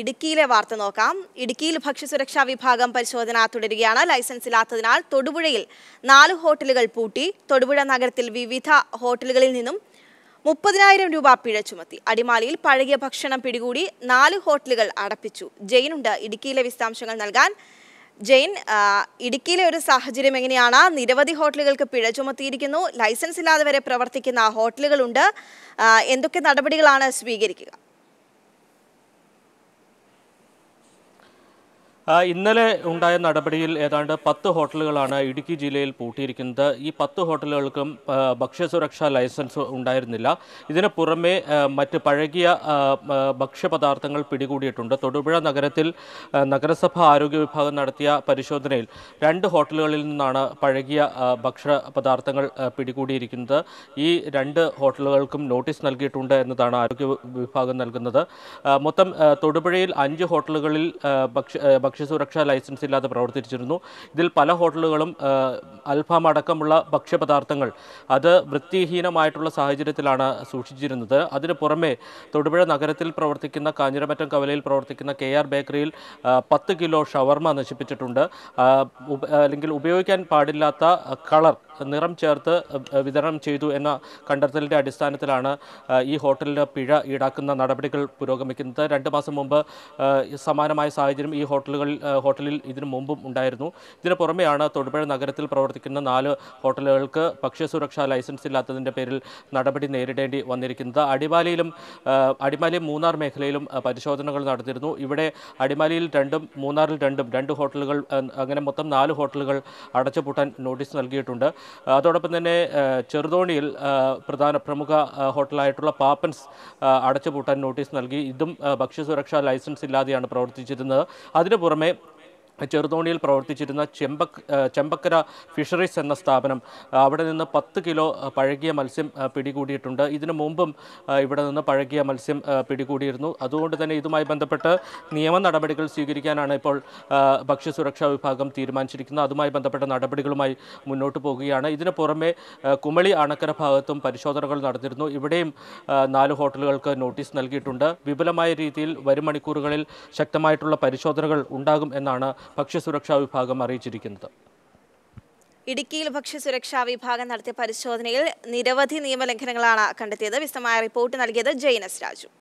ഇടുക്കിയിലെ വാർത്ത നോക്കാം ഇടുക്കിയിൽ ഭക്ഷ്യസുരക്ഷാ വിഭാഗം പരിശോധന തുടരുകയാണ് ലൈസൻസ് ഇല്ലാത്തതിനാൽ തൊടുപുഴയിൽ നാല് ഹോട്ടലുകൾ പൂട്ടി തൊടുപുഴ നഗരത്തിൽ വിവിധ ഹോട്ടലുകളിൽ നിന്നും മുപ്പതിനായിരം രൂപ പിഴ ചുമത്തി അടിമാലിയിൽ പഴകിയ ഭക്ഷണം പിടികൂടി നാല് ഹോട്ടലുകൾ അടപ്പിച്ചു ജയിനുണ്ട് ഇടുക്കിയിലെ വിശദാംശങ്ങൾ നൽകാൻ ജെയിൻ ഇടുക്കിയിലെ ഒരു സാഹചര്യം എങ്ങനെയാണ് നിരവധി ഹോട്ടലുകൾക്ക് പിഴ ചുമത്തിയിരിക്കുന്നു ലൈസൻസ് ഇല്ലാതെ വരെ പ്രവർത്തിക്കുന്ന ഹോട്ടലുകളുണ്ട് എന്തൊക്കെ നടപടികളാണ് സ്വീകരിക്കുക ഇന്നലെ ഉണ്ടായ നടപടിയിൽ ഏതാണ്ട് പത്ത് ഹോട്ടലുകളാണ് ഇടുക്കി ജില്ലയിൽ പൂട്ടിയിരിക്കുന്നത് ഈ പത്ത് ഹോട്ടലുകൾക്കും ഭക്ഷ്യസുരക്ഷാ ലൈസൻസ് ഉണ്ടായിരുന്നില്ല ഇതിന് പുറമെ മറ്റ് പഴകിയ ഭക്ഷ്യപദാർത്ഥങ്ങൾ പിടികൂടിയിട്ടുണ്ട് തൊടുപുഴ നഗരത്തിൽ നഗരസഭ ആരോഗ്യ വിഭാഗം നടത്തിയ പരിശോധനയിൽ രണ്ട് ഹോട്ടലുകളിൽ നിന്നാണ് പഴകിയ ഭക്ഷ്യപദാർത്ഥങ്ങൾ പിടികൂടിയിരിക്കുന്നത് ഈ രണ്ട് ഹോട്ടലുകൾക്കും നോട്ടീസ് നൽകിയിട്ടുണ്ട് എന്നതാണ് ആരോഗ്യ വിഭാഗം നൽകുന്നത് മൊത്തം തൊടുപുഴയിൽ അഞ്ച് ഹോട്ടലുകളിൽ ഭക്ഷ്യ ഭക്ഷ്യസുരക്ഷാ ലൈസൻസ് ഇല്ലാതെ പ്രവർത്തിച്ചിരുന്നു ഇതിൽ പല ഹോട്ടലുകളും അൽഫാം അടക്കമുള്ള ഭക്ഷ്യപദാർത്ഥങ്ങൾ അത് വൃത്തിഹീനമായിട്ടുള്ള സാഹചര്യത്തിലാണ് സൂക്ഷിച്ചിരുന്നത് അതിന് പുറമെ തൊടുപുഴ നഗരത്തിൽ പ്രവർത്തിക്കുന്ന കാഞ്ഞിരമറ്റം കവലയിൽ പ്രവർത്തിക്കുന്ന കെ ആർ ബേക്കറിയിൽ പത്ത് കിലോ ഷവർമ നശിപ്പിച്ചിട്ടുണ്ട് അല്ലെങ്കിൽ ഉപയോഗിക്കാൻ പാടില്ലാത്ത കളർ നിറം ചേർത്ത് വിതരണം ചെയ്തു എന്ന കണ്ടെത്തലിൻ്റെ അടിസ്ഥാനത്തിലാണ് ഈ ഹോട്ടലിന് പിഴ ഈടാക്കുന്ന നടപടികൾ പുരോഗമിക്കുന്നത് രണ്ട് മാസം മുമ്പ് സമാനമായ സാഹചര്യം ഈ ഹോട്ടലുകൾ ഹോട്ടലിൽ ഇതിനു മുമ്പും ഉണ്ടായിരുന്നു ഇതിനു പുറമെയാണ് തൊടുപുഴ നഗരത്തിൽ പ്രവർത്തിക്കുന്ന നാല് ഹോട്ടലുകൾക്ക് ഭക്ഷ്യസുരക്ഷാ ലൈസൻസ് ഇല്ലാത്തതിൻ്റെ പേരിൽ നടപടി നേരിടേണ്ടി വന്നിരിക്കുന്നത് അടിമാലിയിലും അടിമാലി മൂന്നാർ മേഖലയിലും പരിശോധനകൾ നടത്തിയിരുന്നു ഇവിടെ അടിമാലിയിൽ രണ്ടും മൂന്നാറിൽ രണ്ടും രണ്ട് ഹോട്ടലുകൾ അങ്ങനെ മൊത്തം നാല് ഹോട്ടലുകൾ അടച്ചുപൂട്ടാൻ നോട്ടീസ് നൽകിയിട്ടുണ്ട് അതോടൊപ്പം തന്നെ ചെറുതോണിയിൽ പ്രധാന പ്രമുഖ ഹോട്ടലായിട്ടുള്ള പാപ്പൻസ് അടച്ചുപൂട്ടാൻ നോട്ടീസ് നൽകി ഇതും ഭക്ഷ്യസുരക്ഷാ ലൈസൻസ് ഇല്ലാതെയാണ് പ്രവർത്തിച്ചിരുന്നത് അതിനു പുറമെ ചെറുതോണിയിൽ പ്രവർത്തിച്ചിരുന്ന ചെമ്പക് ചെമ്പക്കര ഫിഷറീസ് എന്ന സ്ഥാപനം അവിടെ നിന്ന് പത്ത് കിലോ പഴകിയ മത്സ്യം പിടികൂടിയിട്ടുണ്ട് ഇതിനു മുമ്പും ഇവിടെ നിന്ന് പഴകിയ മത്സ്യം പിടികൂടിയിരുന്നു അതുകൊണ്ട് തന്നെ ഇതുമായി ബന്ധപ്പെട്ട് നിയമ നടപടികൾ സ്വീകരിക്കാനാണ് ഇപ്പോൾ ഭക്ഷ്യസുരക്ഷാ വിഭാഗം തീരുമാനിച്ചിരിക്കുന്നത് അതുമായി ബന്ധപ്പെട്ട നടപടികളുമായി മുന്നോട്ട് പോകുകയാണ് ഇതിന് പുറമെ കുമളി അണക്കര ഭാഗത്തും പരിശോധനകൾ നടന്നിരുന്നു ഇവിടെയും നാല് ഹോട്ടലുകൾക്ക് നോട്ടീസ് നൽകിയിട്ടുണ്ട് വിപുലമായ രീതിയിൽ വരും മണിക്കൂറുകളിൽ ശക്തമായിട്ടുള്ള പരിശോധനകൾ ഉണ്ടാകും എന്നാണ് ഭക്ഷ്യസുരക്ഷാ വിഭാഗം അറിയിച്ചിരിക്കുന്നത് ഇടുക്കിയിൽ ഭക്ഷ്യസുരക്ഷാ വിഭാഗം നടത്തിയ പരിശോധനയിൽ നിരവധി നിയമലംഘനങ്ങളാണ് കണ്ടെത്തിയത് വിശദമായ റിപ്പോർട്ട് നൽകിയത് ജയനസ് രാജു